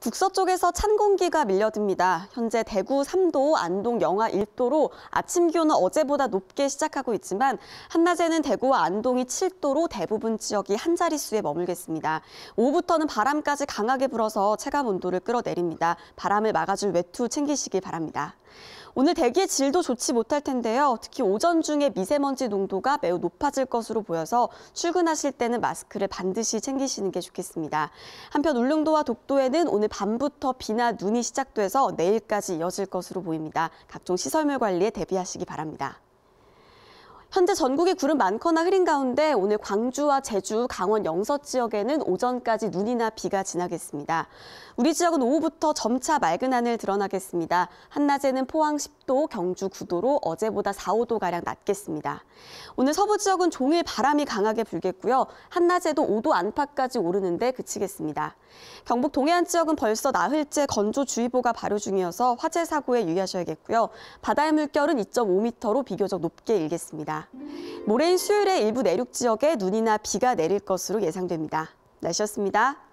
국서 쪽에서 찬 공기가 밀려듭니다. 현재 대구 3도, 안동 영하 1도로 아침 기온은 어제보다 높게 시작하고 있지만 한낮에는 대구와 안동이 7도로 대부분 지역이 한 자릿수에 머물겠습니다. 오후부터는 바람까지 강하게 불어서 체감 온도를 끌어내립니다. 바람을 막아줄 외투 챙기시기 바랍니다. 오늘 대기의 질도 좋지 못할 텐데요. 특히 오전 중에 미세먼지 농도가 매우 높아질 것으로 보여서 출근하실 때는 마스크를 반드시 챙기시는 게 좋겠습니다. 한편 울릉도와 독도에는 오늘 밤부터 비나 눈이 시작돼서 내일까지 이어질 것으로 보입니다. 각종 시설물 관리에 대비하시기 바랍니다. 현재 전국에 구름 많거나 흐린 가운데 오늘 광주와 제주, 강원 영서 지역에는 오전까지 눈이나 비가 지나겠습니다. 우리 지역은 오후부터 점차 맑은 하늘 드러나겠습니다. 한낮에는 포항 10도, 경주 9도로 어제보다 4, 5도가량 낮겠습니다. 오늘 서부 지역은 종일 바람이 강하게 불겠고요. 한낮에도 5도 안팎까지 오르는데 그치겠습니다. 경북 동해안 지역은 벌써 나흘째 건조주의보가 발효 중이어서 화재 사고에 유의하셔야겠고요. 바다의 물결은 2.5m로 비교적 높게 일겠습니다. 모레인 수요일에 일부 내륙 지역에 눈이나 비가 내릴 것으로 예상됩니다. 날씨였습니다.